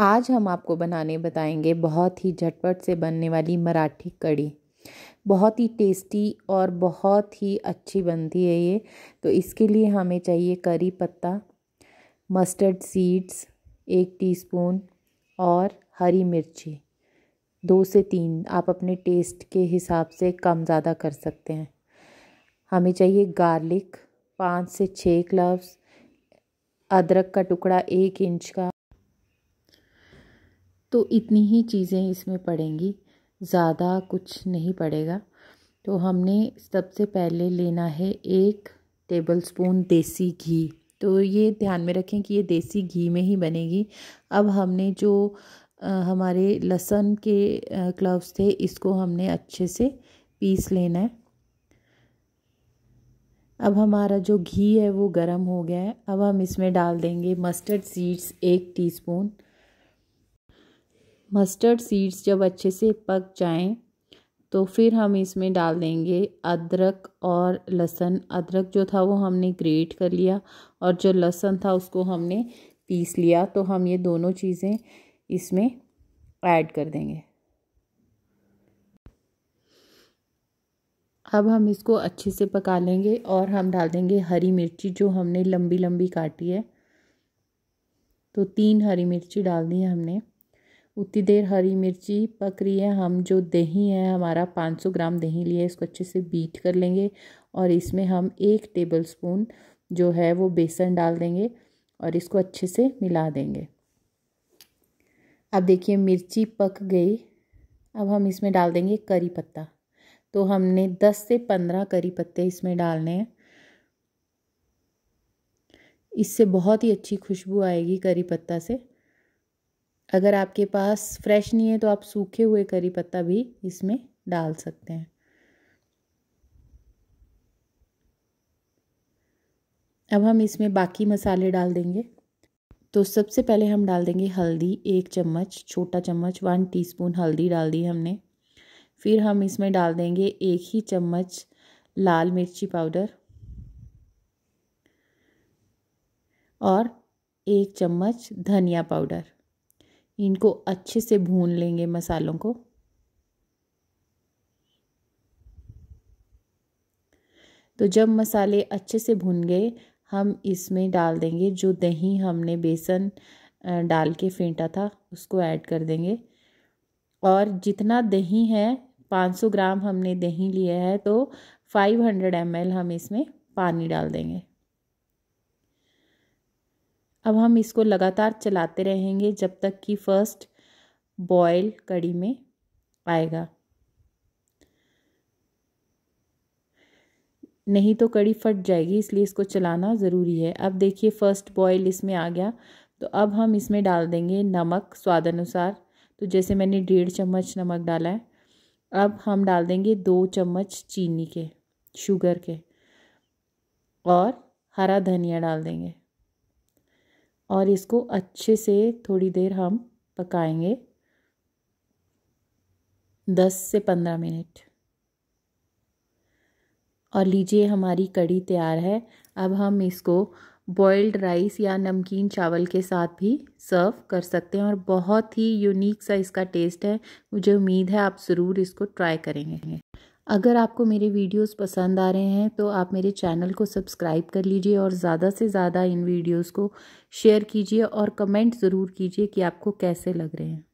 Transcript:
आज हम आपको बनाने बताएंगे बहुत ही झटपट से बनने वाली मराठी कड़ी बहुत ही टेस्टी और बहुत ही अच्छी बनती है ये तो इसके लिए हमें चाहिए करी पत्ता मस्टर्ड सीड्स एक टीस्पून और हरी मिर्ची दो से तीन आप अपने टेस्ट के हिसाब से कम ज़्यादा कर सकते हैं हमें चाहिए गार्लिक पाँच से छः क्लव्स अदरक का टुकड़ा एक इंच का तो इतनी ही चीज़ें इसमें पड़ेंगी ज़्यादा कुछ नहीं पड़ेगा तो हमने सबसे पहले लेना है एक टेबल स्पून देसी घी तो ये ध्यान में रखें कि ये देसी घी में ही बनेगी अब हमने जो हमारे लहसन के क्लव्स थे इसको हमने अच्छे से पीस लेना है अब हमारा जो घी है वो गर्म हो गया है अब हम इसमें डाल देंगे मस्टर्ड सीड्स एक टीस्पून मस्टर्ड सीड्स जब अच्छे से पक जाएं तो फिर हम इसमें डाल देंगे अदरक और लहसुन अदरक जो था वो हमने ग्रेट कर लिया और जो लहसुन था उसको हमने पीस लिया तो हम ये दोनों चीज़ें इसमें ऐड कर देंगे अब हम इसको अच्छे से पका लेंगे और हम डाल देंगे हरी मिर्ची जो हमने लंबी लंबी काटी है तो तीन हरी मिर्ची डाल दी है हमने उतनी देर हरी मिर्ची पक रही है हम जो दही है हमारा 500 ग्राम दही लिया है इसको अच्छे से बीट कर लेंगे और इसमें हम एक टेबल स्पून जो है वो बेसन डाल देंगे और इसको अच्छे से मिला देंगे अब देखिए मिर्ची पक गई अब हम इसमें डाल देंगे करी पत्ता तो हमने 10 से 15 करी पत्ते इसमें डालने हैं इससे बहुत ही अच्छी खुशबू आएगी करी पत्ता से अगर आपके पास फ्रेश नहीं है तो आप सूखे हुए करी पत्ता भी इसमें डाल सकते हैं अब हम इसमें बाकी मसाले डाल देंगे तो सबसे पहले हम डाल देंगे हल्दी एक चम्मच छोटा चम्मच वन टीस्पून हल्दी डाल दी हमने फिर हम इसमें डाल देंगे एक ही चम्मच लाल मिर्ची पाउडर और एक चम्मच धनिया पाउडर इनको अच्छे से भून लेंगे मसालों को तो जब मसाले अच्छे से भून गए हम इसमें डाल देंगे जो दही हमने बेसन डाल के फेंटा था उसको ऐड कर देंगे और जितना दही है 500 ग्राम हमने दही लिया है तो 500 एम हम इसमें पानी डाल देंगे अब हम इसको लगातार चलाते रहेंगे जब तक कि फर्स्ट बॉयल कड़ी में आएगा नहीं तो कड़ी फट जाएगी इसलिए इसको चलाना ज़रूरी है अब देखिए फर्स्ट बॉयल इसमें आ गया तो अब हम इसमें डाल देंगे नमक स्वाद अनुसार तो जैसे मैंने डेढ़ चम्मच नमक डाला है अब हम डाल देंगे दो चम्मच चीनी के शुगर के और हरा धनिया डाल देंगे और इसको अच्छे से थोड़ी देर हम पकाएंगे दस से पंद्रह मिनट और लीजिए हमारी कड़ी तैयार है अब हम इसको बॉइल्ड राइस या नमकीन चावल के साथ भी सर्व कर सकते हैं और बहुत ही यूनिक सा इसका टेस्ट है मुझे उम्मीद है आप ज़रूर इसको ट्राई करेंगे अगर आपको मेरे वीडियोस पसंद आ रहे हैं तो आप मेरे चैनल को सब्सक्राइब कर लीजिए और ज़्यादा से ज़्यादा इन वीडियोस को शेयर कीजिए और कमेंट ज़रूर कीजिए कि आपको कैसे लग रहे हैं